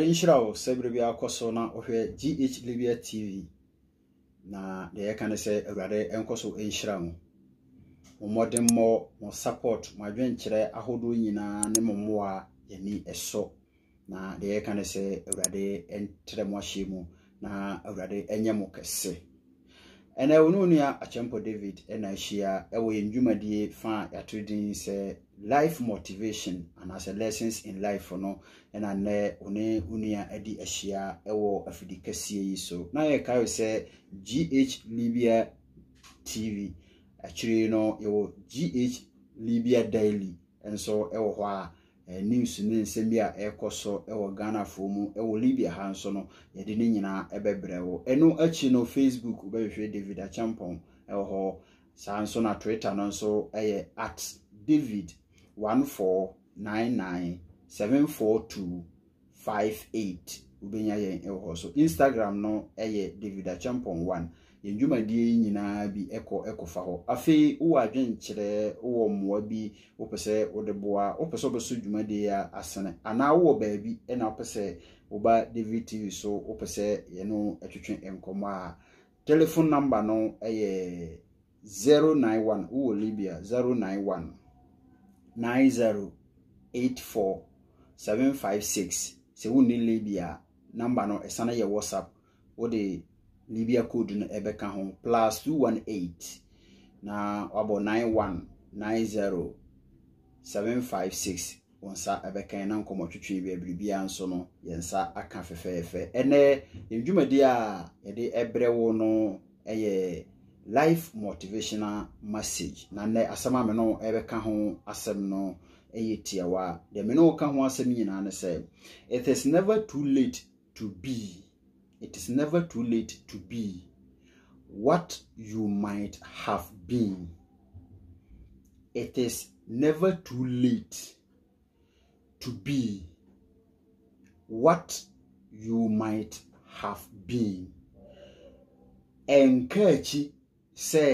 awurade nhyira wo sɛ berɛ bi akɔ so na wohwɛ gh libia tv na deɛ yɛka ne sɛ awurade nkɔ so nhyira mo mo mmɔdemmɔ mo support mo adwenkyerɛ ahodoɔ nyinaa ne mo mmoa yɛni ɛsɔ na deɛ yɛka ne sɛ awurade ntrɛ mo ahyɛ mu na awurade nyɛ mo kɛse ɛnɛ wo ne wo nua akyɛmpɔ david ɛna ahyia ɛwɔ yɛn dwumadie fa yɛato din sɛ life motivation and as a lessons in life no ɛna nnɛ one onua de ahyia wɔ afidi kɛseɛ yi so na yɛkae sɛ gh libia tv akyire no yɛwɔ gh libia daily nso wɔ hɔ a news ne nsɛm bi a ɛrekɔ so wɔ ghanafoɔ mu wɔ libia ha nso no yɛde ne nyinaa bɛbrɛ wɔ ɛno akyi no facebook wobɛhwehwɛ david achampɔn wɔ hɔ saa nso na twitter no nso yɛ at david one four nine nine seven four two five eight wobɛnya yɛn ɛwɔ so instagram no ɛyɛ david achampon one yɛn dwumadie yi nyinaa bi ɛkɔ ɛkɔfa hɔ afei wowɔ adwenkyerɛ wowɔ mmoa bi wopɛ sɛ wode boa wopɛ sɛ wobɛso dwumadie a asene anaa wowɔ baabi na wopɛ sɛ woba david tv so wopɛ sɛ yɛno ɛtwetwe nkɔmmɔ a telephone number no ɛyɛ 091 wowɔ libia 091 nine zero eight four seven five six sɛ wonni libia number no ɛsane yɛ whatsapp wode libia code no ɛbɛka ho plus two one eight na wabɔ nine one nine zero seven five six wɔn nsa ɛbɛkan na nkɔmɔ twitwi bi abiribia nso no yɛn nsa aka fɛfɛɛfɛ ɛnɛ yɛn dwumadie a yɛde ɛbrɛ wo no ɛyɛ. life motivational message na nnɛ asama a me no ɛbɛka ho asɛm no ɛyɛ tiawa de me no wɔka ho asɛm nyinaa ne sɛ it is never too late to be it is never too late to be what you might have been it is never too late to be what you might have been ɛnka sɛ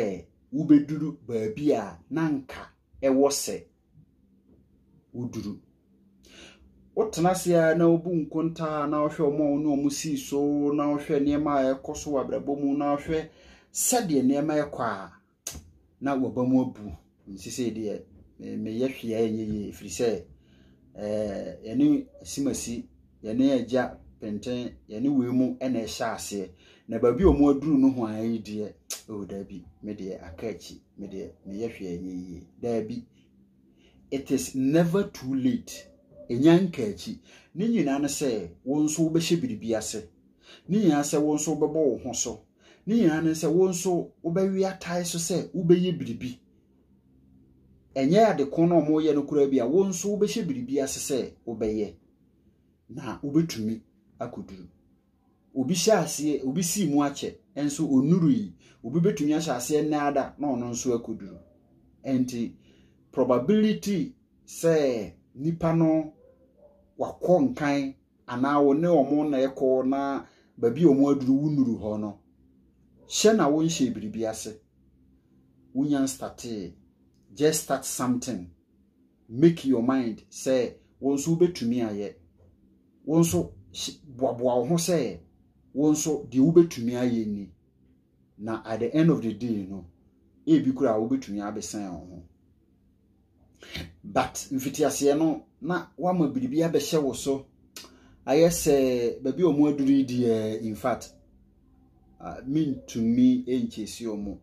wobɛduru baabi a na nka ɛwɔ sɛ woduru wotena ase a na wobu nkontaa na wohwɛ ɔmo a wo ne ɔmo sii so na wohwɛ nneɛma a ɛkɔ so wɔ abrabɔ mu na wohwɛ sɛdeɛ nneɛma ɛkɔ a na waba mu abu nsisi deɛ meyɛ hwee a ɛyɛ yie ɛfiri sɛ yɛne simasi yɛne agya pɛntɛn yɛne wei mu na ɛhyɛ aseɛ na baabi a wɔn aduru no ho ayɛ deɛ oh daabi aka akyi me meyɛ hwɛ ɛnyɛ yie daabi it is never too late ɛnya nka akyi ne nyinaa no sɛ wɔn nso wobɛhyɛ biribi ase ne nyinaa sɛ wɔn nso wobɛbɔ ho so ne nyinaa no sɛ wɔn nso wobɛwe atae so sɛ wobɛyɛ biribi ɛnyɛ na wɔyɛ no koraa bi a wɔn nso wobɛhyɛ biribi ase sɛ wobɛyɛ na wobɛtumi akɔduru obi hyɛ aseɛ obi sii mu akyɛ nso onuru yi obi betumi ahyɛ aseɛ nnaada na ɔno nso akuduru nti probability sɛ nipa no wakɔ nkan anaa wɔne wɔn na ɛkɔ na baabi a wɔn aduru wunuru hɔ no hyɛ na wɔnhyɛ biribi ase wunyan startee just start something make your mind sɛ wɔn nso betumi ayɛ wɔn nso boaboa wɔn ho sɛ wo nso deɛ wobɛtumi ayɛ ni na at the end of the day no ebi kura a wobɛtumi abɛsan wo ho but mfitiaseɛ no na wama biribi abɛhyɛ wo so ayɛ sɛ baabi a wɔn aduru yi deɛ in fact uh, mintumi nkyɛsi wɔn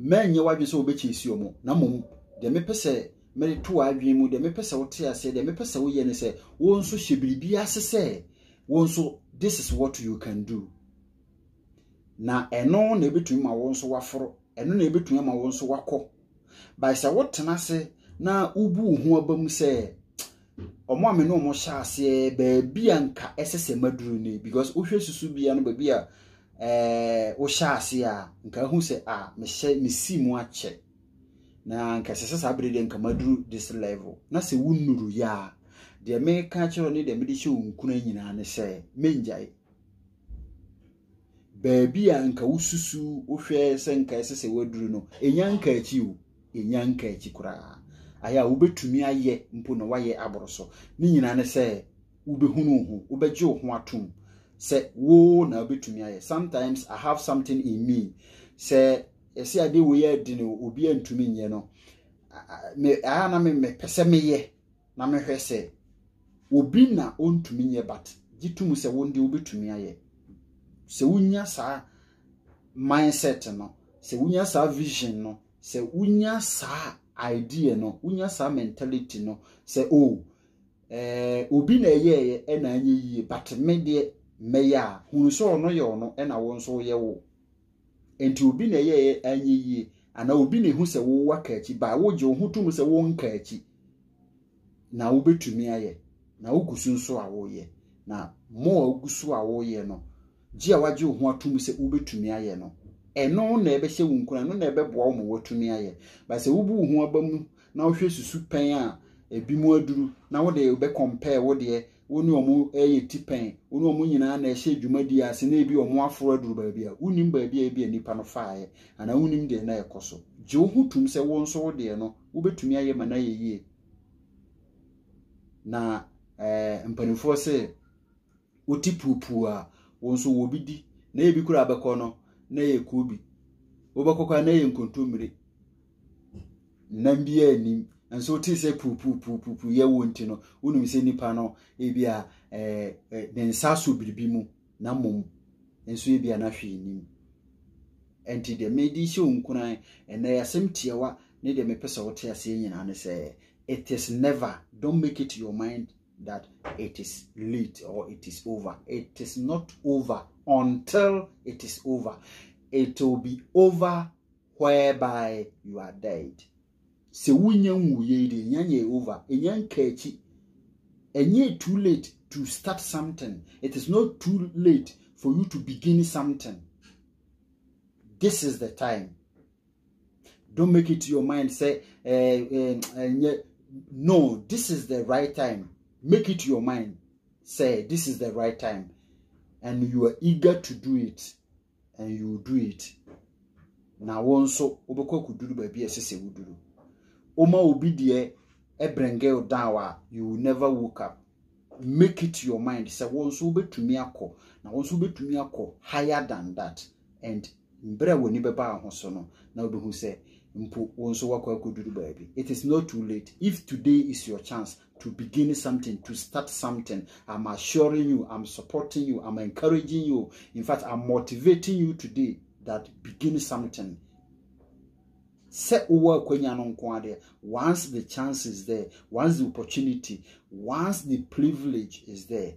mmɛnyɛ wadwin sɛ wɔbɛkyɛsi wɔn na mmom deɛ mepɛ sɛ mmɛde to wadwin mu deɛ mepɛ sɛ wɔte aseɛ deɛ mepɛ sɛ wɔyɛ ne sɛ wɔn nso hyɛ biribi ase sɛ wɔn nso this is what you can do na ɛno na ebetumi ma wɔn nso waforo ɛno na ebetumi ma wɔn nso wakɔ baasa wɔtena ase na ubu ho aba mu sɛ wɔn a mene wɔn hyɛ aseɛ beebi a nka ɛsɛ sɛ maduro ne because wohwɛ susu bia no beebi a ɛɛ wohyɛ aseɛ a nka ehu sɛ a ah, mehyɛ mesi mu akyɛ na nka sɛ sɛ saa abiri deɛ nka maduro this level na sɛ wunuru yɛ deɛ meka kyerɛ ne deɛ mede hyɛ wo nkuna nyinaa ne sɛ mengyae baabi a nka wosusu wohwɛ sɛ nka ɛsɛ sɛ woaduru no ɛnya nka akyi o ɛnya nka akyi koraa ayɛ a wobɛtumi ayɛ mpo na woayɛ aboro so ne nyinaa ne sɛ wobɛhunu wo ho wobɛgye wo ho atom sɛ woo na wobɛtumi ayɛ sometimes i have something in me sɛ ɛsɛ ade wei adi no obi antumi nyɛ no aha na mepɛ sɛ meyɛ na mehwɛ sɛ obi na ɔntumi nye bat gye tum sɛ wɔn deɛ wɔbɛtumi ayɛ sɛ wonya saa mindset no sɛ wonya saa vision no sɛ wonya saa idea no wonya saa mentality no sɛ o oh, eh, obi na ɛyɛ ɛyɛ ɛna anyɛ yie but me deɛ mɛyɛ a hunu sɛ ɔno yɛ ɔno ɛna wɔn nso yɛ wo nti obi na ɛyɛ ɛyɛ anyɛ yie anaa obi na ehu sɛ wɔwɔ aka akyi baa wɔgye wɔn ho tum sɛ wɔn nka akyi na wɔbɛtumi ayɛ. na wogu so nso a na mo a awoye a no gye a wagye wo ho atom wobɛtumi ayɛ no ɛno na ɛbɛhyɛ wo nkuna ɛno na ɛbɛboa wo ma watumi ayɛ ba sɛ wobu wo ho na wohwɛ susu pɛn a ebi aduru na wode wobɛkɔmpɛɛ wo deɛ wo ne ɔmo ɛyɛ ti pɛn wo ne ɔmo nyinaa na ɛhyɛ dwumadi ase na ebi ɔmo aforo aduru baabi a wonim baabi a ebi a nipa no faayɛ anaa wonim na ɛkɔ so gye wo ho tum sɛ nso wo deɛ no wobɛtumi ayɛ ɛɛ eh, mpanimfoɔ se woti puupuu a wɔn nso wɔbi di na ebi kura abɛkɔ no na yɛ koobi wobɛkɔkɔ a na yɛ nkontommire nam bi anim nso wote sɛ puupuupuupuupu yɛ wɔ nti no wonim sɛ nipa no ebi a ɛɛ ne nsa so biribi mu na mmom nso ebi a n'ahwɛ anim nti deɛ mede hyɛ wo nkunan ɛnɛ asɛm tiawa ne deɛ mepɛ sɛ wote aseɛ nyinaa ne sɛ it is never don't make it your mind that it is late or it is over. It is not over until it is over. It will be over whereby you are dead. Se wonya nwuiɛ de ɛnya over ɛnya nka akyi too late to start something it is not too late for you to begin something this is the time don't make it your mind say eh, eh, eh, no this is the right time make it your mind say this is the right time and you are eager to do it and you do it na wɔn nso wobɛkɔ akɔduru baabi a ɛsɛ sɛ woduru woma obi deɛ ɛbrɛngɛl down a you will never woke up make it your mind sɛ wɔn nso wobɛtumi akɔ na wɔn nso wobɛtumi akɔ higher than that and mberɛ a wɔni bɛba ho no na wobɛhu sɛ mpo wɔn nso wakɔ akɔduru baabi it is not too late if today is your chance to begin something, to start something. I'm assuring you, I'm supporting you, I'm encouraging you. In fact, I'm motivating you today that begin something. Once the chance is there, once the opportunity, once the privilege is there,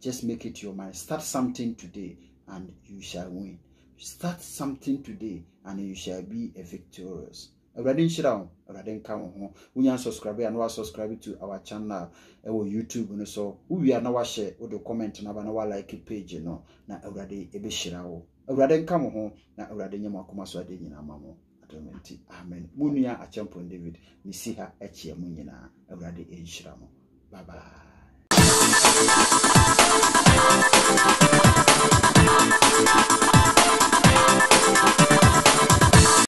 just make it your mind. Start something today and you shall win. Start something today and you shall be a victorious. awurade nhyira wo awurade nka wo ho wonya nsubscribe a na wasubscribe to our channel ɛwɔ youtube no so wowia na wahyɛ wode comment no aba na walike page no na awurade ɛbɛhyira wo awurade nka mo ho na awurade nyɛ mo akoma so ade nyinaa ma mo adɔmɛnti amen mo nua akyɛmpɔn david si ha akyiɛ mo nyinaa awurade ɛnhyira mo babae